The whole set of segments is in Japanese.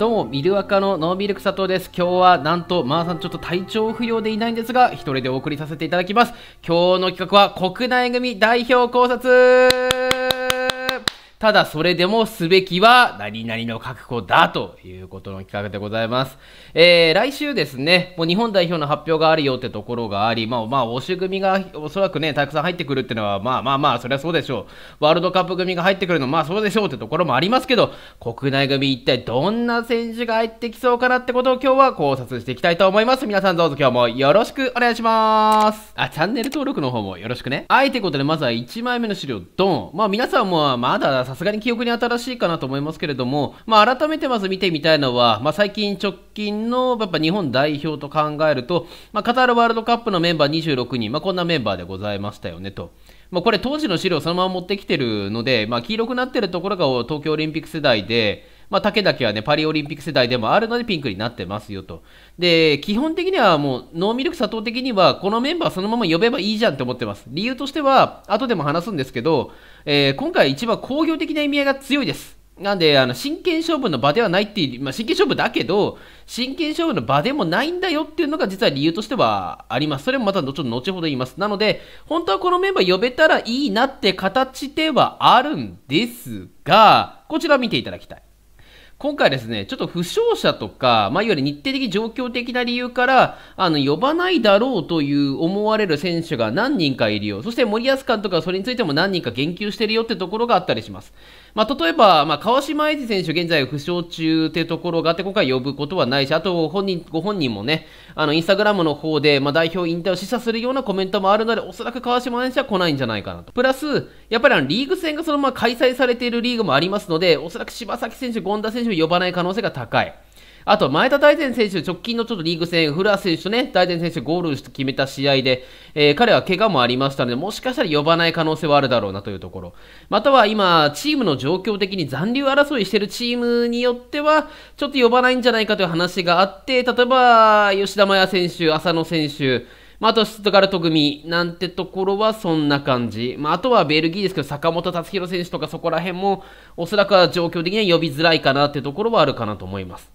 どうもミルアカのノーミルク佐藤です今日はなんとまー、さんちょっと体調不良でいないんですが一人でお送りさせていただきます今日の企画は国内組代表考察ただそれでもすべきは何々の覚悟だということの企画でございます。えー、来週ですね、もう日本代表の発表があるよってところがあり、まあまあ、押し組がおそらくね、たくさん入ってくるっていうのは、まあまあまあ、それはそうでしょう。ワールドカップ組が入ってくるのまあそうでしょうってところもありますけど、国内組一体どんな選手が入ってきそうかなってことを今日は考察していきたいと思います。皆さんどうぞ今日もよろしくお願いします。あ、チャンネル登録の方もよろしくね。はい、ということでまずは1枚目の資料、ドン。まあ皆さんもまださすがに記憶に新しいかなと思いますけれども、まあ、改めてまず見てみたいのは、まあ、最近直近のやっぱ日本代表と考えると、まあ、カタールワールドカップのメンバー26人、まあ、こんなメンバーでございましたよねと。まあ、これ当時の資料そのまま持ってきてるので、まあ、黄色くなってるところが東京オリンピック世代で、まあ、竹だけはね、パリオリンピック世代でもあるのでピンクになってますよと。で、基本的にはもう、ノーミルク佐藤的には、このメンバーそのまま呼べばいいじゃんって思ってます。理由としては、後でも話すんですけど、えー、今回一番工業的な意味合いが強いです。なんで、あの、真剣勝負の場ではないっていう、まあ、真剣勝負だけど、真剣勝負の場でもないんだよっていうのが実は理由としてはあります。それもまたちょっと後ほど言います。なので、本当はこのメンバー呼べたらいいなって形ではあるんですが、こちら見ていただきたい。今回ですね、ちょっと負傷者とか、まあ、いわゆる日程的、状況的な理由から、あの、呼ばないだろうという思われる選手が何人かいるよ。そして森保監督はそれについても何人か言及してるよってところがあったりします。まあ、例えば、まあ、川島英二選手、現在負傷中ってところがあって、今回呼ぶことはないし、あと本人、ご本人もね、あのインスタグラムの方で、まあ、代表引退を示唆するようなコメントもあるので、おそらく川島選手は来ないんじゃないかなと。プラス、やっぱりあのリーグ戦がそのまま開催されているリーグもありますので、おそらく柴崎選手、権田選手も呼ばない可能性が高い。あと、前田大然選手、直近のちょっとリーグ戦、古橋選手とね、大然選手ゴールして決めた試合で、えー、彼は怪我もありましたので、もしかしたら呼ばない可能性はあるだろうなというところ。または今、チームの状況的に残留争いしてるチームによっては、ちょっと呼ばないんじゃないかという話があって、例えば、吉田麻也選手、浅野選手、まあ、あと、シュトガルト組なんてところはそんな感じ。まあ、あとはベルギーですけど、坂本達弘選手とかそこら辺も、おそらくは状況的には呼びづらいかなっていうところはあるかなと思います。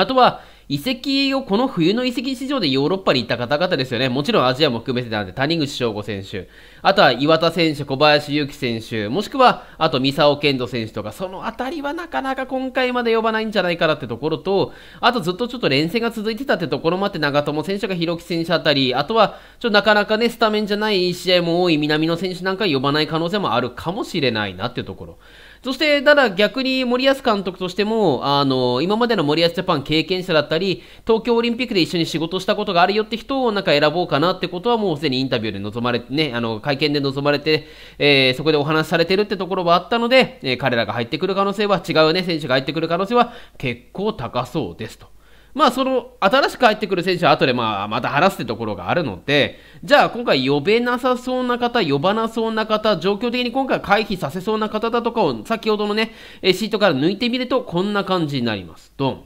あとは、遺跡をこの冬の遺跡市場でヨーロッパに行った方々ですよね。もちろんアジアも含めてなんで、谷口翔吾選手、あとは岩田選手、小林祐希選手、もしくは、あと三沢健人選手とか、そのあたりはなかなか今回まで呼ばないんじゃないかなってところと、あとずっとちょっと連戦が続いてたってところもあって、長友選手が広木選手あたり、あとは、ちょっとなかなかね、スタメンじゃない試合も多い南野選手なんか呼ばない可能性もあるかもしれないなっていうところ。そして、ただ逆に森保監督としても、あの、今までの森保ジャパン経験者だったり、東京オリンピックで一緒に仕事したことがあるよって人をなんか選ぼうかなってことはもうすでにインタビューで望まれて、ね、あの、会見で望まれて、えー、そこでお話しされてるってところはあったので、えー、彼らが入ってくる可能性は、違うね、選手が入ってくる可能性は結構高そうですと。まあその新しく入ってくる選手は後でまあまた話すってところがあるので、じゃあ今回呼べなさそうな方、呼ばなそうな方、状況的に今回回避させそうな方だとかを先ほどのね、シートから抜いてみるとこんな感じになります。ドン。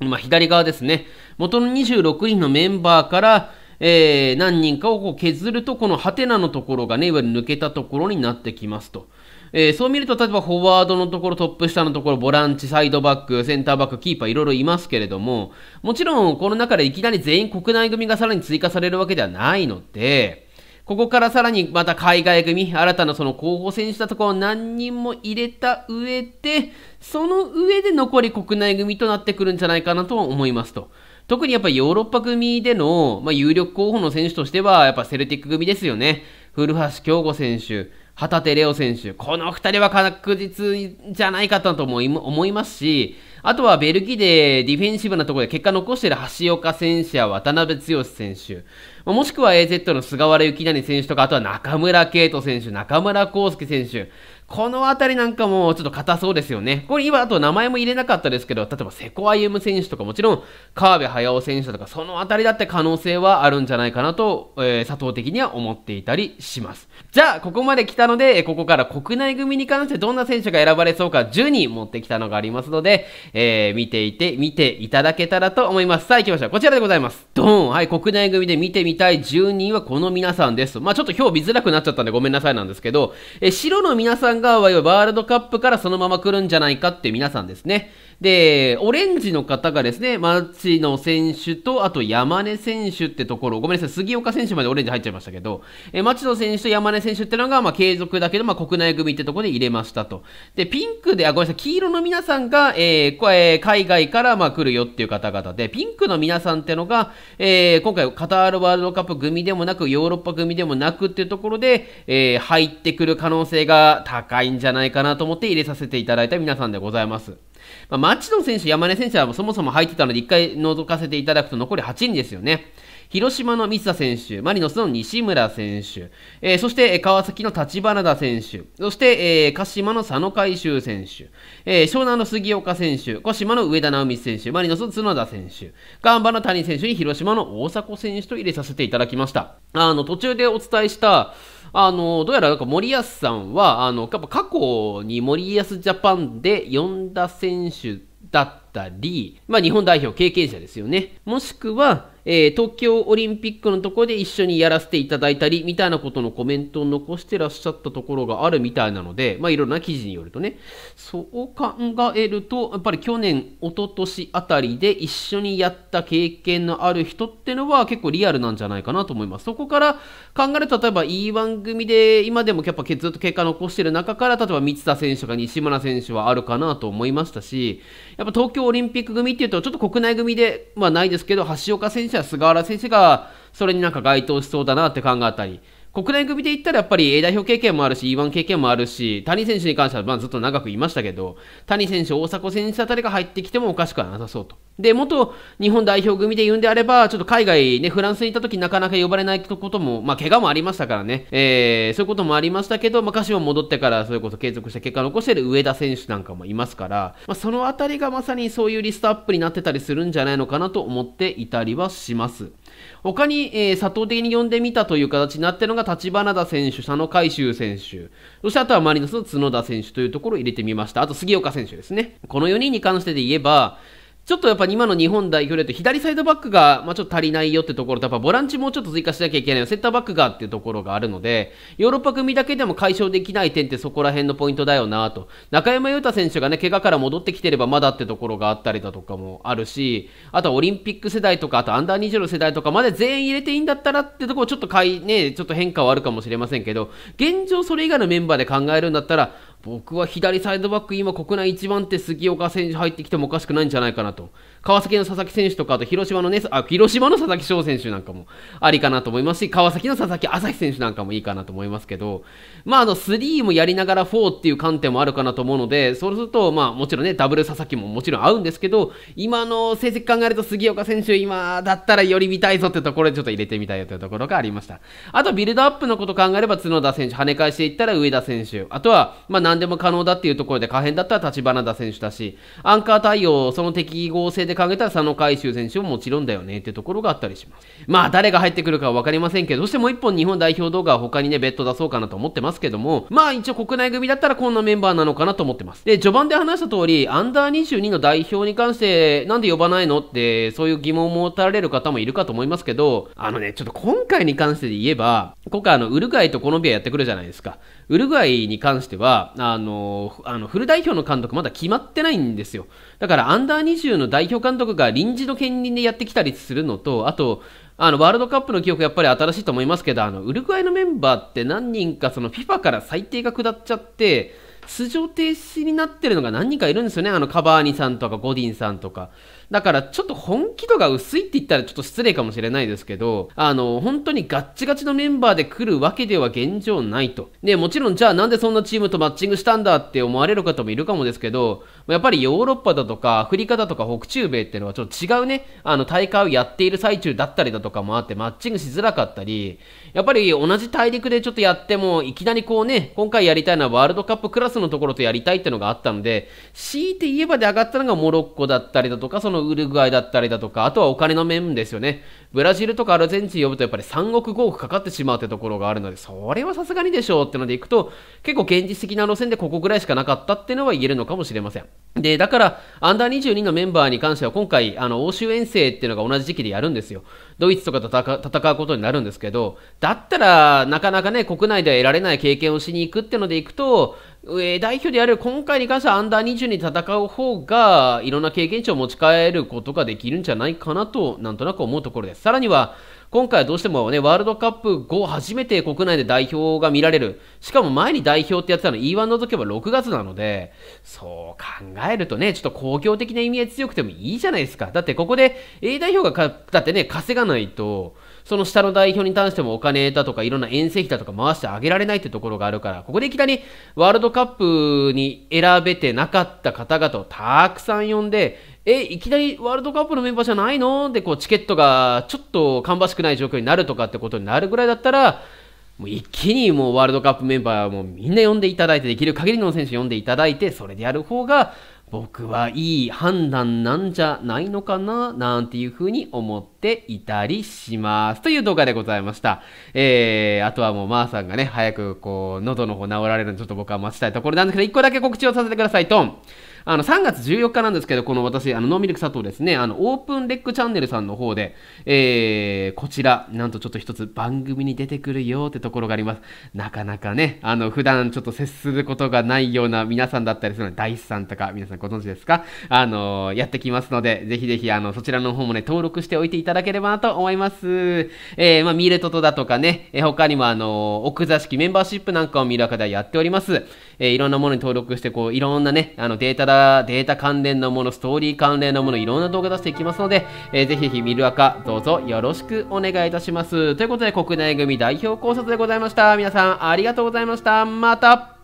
今左側ですね。元の26人のメンバーから、えー、何人かをこう削ると、このハテナのところがね、いわゆる抜けたところになってきますと。えー、そう見ると、例えばフォワードのところ、トップ下のところ、ボランチ、サイドバック、センターバック、キーパー、いろいろいますけれども、もちろん、この中でいきなり全員国内組がさらに追加されるわけではないので、ここからさらにまた海外組、新たなその候補選手だとかを何人も入れた上で、その上で残り国内組となってくるんじゃないかなとは思いますと。特にやっぱヨーロッパ組での、まあ、有力候補の選手としては、やっぱセルティック組ですよね。古橋京吾選手、旗手レオ選手、この2人は確実じゃないかと思いますし、あとはベルギーでディフェンシブなところで結果残している橋岡選手や渡辺剛選手、もしくは AZ の菅原幸成選手とか、あとは中村敬斗選手、中村康介選手、この辺りなんかもちょっと硬そうですよね。これ今あと名前も入れなかったですけど、例えば瀬古歩夢選手とかもちろん河辺駿選手とかその辺りだって可能性はあるんじゃないかなと、えー、佐藤的には思っていたりします。じゃあ、ここまで来たので、ここから国内組に関してどんな選手が選ばれそうか10人持ってきたのがありますので、えー、見ていて、見ていただけたらと思います。さあ行きましょう。こちらでございます。ドーンはい、国内組で見てみたい10人はこの皆さんです。まあちょっと表見づらくなっちゃったんでごめんなさいなんですけど、えー、白の皆さんがワールドカップからそのまま来るんじゃないかって皆さんですね。で、オレンジの方がですね、町野選手と、あと山根選手ってところ、ごめんなさい、杉岡選手までオレンジ入っちゃいましたけど、え町野選手と山根選手ってのが、まあ、継続だけど、まあ、国内組ってとこで入れましたと。で、ピンクで、あ、ごめんなさい、黄色の皆さんが、えー、えー、海外から、まあ、来るよっていう方々で、ピンクの皆さんってのが、えー、今回カタールワールドカップ組でもなく、ヨーロッパ組でもなくっていうところで、えー、入ってくる可能性が高高いんじゃないかなと思って入れさせていただいた皆さんでございます。まあ、町野選手、山根選手はそもそも入ってたので一回覗かせていただくと残り8人ですよね。広島の三田選手、マリノスの西村選手、えー、そして川崎の立花田選手、そして、えー、鹿島の佐野海舟選手、えー、湘南の杉岡選手、鹿島の上田直美選手、マリノスの角田選手、ガンバの谷選手に広島の大迫選手と入れさせていただきました。あの、途中でお伝えした、あの、どうやらなんか森保さんは、あの、やっぱ過去に森保ジャパンで呼んだ選手だったり、まあ日本代表経験者ですよね。もしくは、えー、東京オリンピックのとこで一緒にやらせていただいたりみたいなことのコメントを残してらっしゃったところがあるみたいなので、まあ、いろんな記事によるとねそう考えるとやっぱり去年一昨年あたりで一緒にやった経験のある人ってのは結構リアルなんじゃないかなと思いますそこから考えると例えば E1 組で今でもやっぱずっと結果残してる中から例えば三田選手とか西村選手はあるかなと思いましたしやっぱ東京オリンピック組っていうとちょっと国内組では、まあ、ないですけど橋岡選手菅原選手がそれになんか該当しそうだなって考えたり、国内組で言ったらやっぱり A 代表経験もあるし、E1 経験もあるし、谷選手に関してはまずっと長くいましたけど、谷選手、大迫選手あたりが入ってきてもおかしくはなさそうと。で、元日本代表組で言うんであれば、ちょっと海外ね、フランスにいた時なかなか呼ばれないことも、まあ怪我もありましたからね、えー、そういうこともありましたけど、まあ鹿島戻ってからそれこそ継続した結果を残している上田選手なんかもいますから、まあそのあたりがまさにそういうリストアップになってたりするんじゃないのかなと思っていたりはします。他に、えー、佐藤的に呼んでみたという形になってるのが、立花田選手、佐野海舟選手、そしてあとはマリノスの角田選手というところを入れてみました。あと杉岡選手ですね。この4人に関してで言えば、ちょっとやっぱ今の日本代表でと左サイドバックが、まあ、ちょっと足りないよってところと、やっぱボランチもうちょっと追加しなきゃいけないよ、セッターバックがっていうところがあるので、ヨーロッパ組だけでも解消できない点ってそこら辺のポイントだよなと。中山雄太選手がね、怪我から戻ってきてればまだってところがあったりだとかもあるし、あとはオリンピック世代とか、あとアンダー20の世代とかまで全員入れていいんだったらってところちょっと変え、ね、ちょっと変化はあるかもしれませんけど、現状それ以外のメンバーで考えるんだったら、僕は左サイドバック、今国内1番って杉岡選手入ってきてもおかしくないんじゃないかなと。川崎の佐々木選手とか、あと広島のね、あ、広島の佐々木翔選手なんかもありかなと思いますし、川崎の佐々木朝日選手なんかもいいかなと思いますけど、まあ、あの、3もやりながら4っていう観点もあるかなと思うので、そうすると、まあ、もちろんね、ダブル佐々木ももちろん合うんですけど、今の成績考えると杉岡選手、今だったらより見たいぞってところでちょっと入れてみたいというところがありました。あと、ビルドアップのこと考えれば、角田選手、跳ね返していったら上田選手、あとは、まあ、何でも可能だっていうところで可変だったら立花田選手だしアンカー対応その適合性で考えたら佐野海舟選手ももちろんだよねってところがあったりしますまあ誰が入ってくるかは分かりませんけどどうしても1本日本代表動画は他にね別途出そうかなと思ってますけどもまあ一応国内組だったらこんなメンバーなのかなと思ってますで序盤で話した通りアンダー22の代表に関してなんで呼ばないのってそういう疑問を持たれる方もいるかと思いますけどあのねちょっと今回に関してで言えば今回あのウルグアイとコロンビアやってくるじゃないですかウルグアイに関してはあのあのフル代表の監督まだ決まってないんですよだからアンダー20の代表監督が臨時の兼任でやってきたりするのとあとあのワールドカップの記憶やっぱり新しいと思いますけどあのウルグアイのメンバーって何人かその FIFA から最低が下っちゃって出場停止になってるのが何人かいるんですよねあのカバーニさんとかゴディンさんとか。だからちょっと本気度が薄いって言ったらちょっと失礼かもしれないですけど、あの、本当にガッチガチのメンバーで来るわけでは現状ないと。で、もちろんじゃあなんでそんなチームとマッチングしたんだって思われる方もいるかもですけど、やっぱりヨーロッパだとかアフリカだとか北中米っていうのはちょっと違うね、あの大会をやっている最中だったりだとかもあってマッチングしづらかったり、やっぱり同じ大陸でちょっとやっても、いきなりこうね、今回やりたいのはワールドカップクラスのところとやりたいっていうのがあったので、強いて言えばで上がったのがモロッコだったりだとか、そののウルグアイだったりだとか、あとはお金の面ですよね。ブラジルとかアルゼンチン呼ぶとやっぱり3億5億かかってしまうってところがあるので、それはさすがにでしょうってのでいくと、結構現実的な路線でここぐらいしかなかったっていうのは言えるのかもしれません。で、だから、アンダー22のメンバーに関しては今回、あの、欧州遠征っていうのが同じ時期でやるんですよ。ドイツとかと戦うことになるんですけど、だったら、なかなかね、国内では得られない経験をしに行くってのでいくと、上代表である今回に関してはアンダー20に戦う方がいろんな経験値を持ち帰ることができるんじゃないかなとなんとなく思うところですさらには今回はどうしてもね、ワールドカップ後初めて国内で代表が見られる。しかも前に代表ってやってたの E1 の時は6月なので、そう考えるとね、ちょっと公共的な意味合い強くてもいいじゃないですか。だってここで A 代表がだってね、稼がないと、その下の代表に対してもお金だとかいろんな遠征費だとか回してあげられないってところがあるから、ここでいきなりワールドカップに選べてなかった方々をたくさん呼んで、え、いきなりワールドカップのメンバーじゃないので、こう、チケットがちょっと芳しくない状況になるとかってことになるぐらいだったら、もう一気にもうワールドカップメンバーもうみんな呼んでいただいて、できる限りの選手呼んでいただいて、それでやる方が、僕はいい判断なんじゃないのかななんていうふうに思っていたりします。という動画でございました。えー、あとはもうまーさんがね、早くこう、喉の方治られるのちょっと僕は待ちたいところなんですけど、一個だけ告知をさせてください、トン。あの、3月14日なんですけど、この私、あの、ノーミルク佐藤ですね、あの、オープンレックチャンネルさんの方で、えー、こちら、なんとちょっと一つ番組に出てくるよってところがあります。なかなかね、あの、普段ちょっと接することがないような皆さんだったりするので、ダイスさんとか、皆さんご存知ですかあの、やってきますので、ぜひぜひ、あの、そちらの方もね、登録しておいていただければなと思います。えー、まあ、ミレトトだとかね、えー、他にも、あの、奥座敷メンバーシップなんかを見る中ではやっております。えー、いろんなものに登録して、こう、いろんなね、あの、データだデータ関連のもの、ストーリー関連のもの、いろんな動画出していきますので、えー、ぜひぜひ見る赤、どうぞよろしくお願いいたします。ということで、国内組代表考察でございました。皆さん、ありがとうございました。また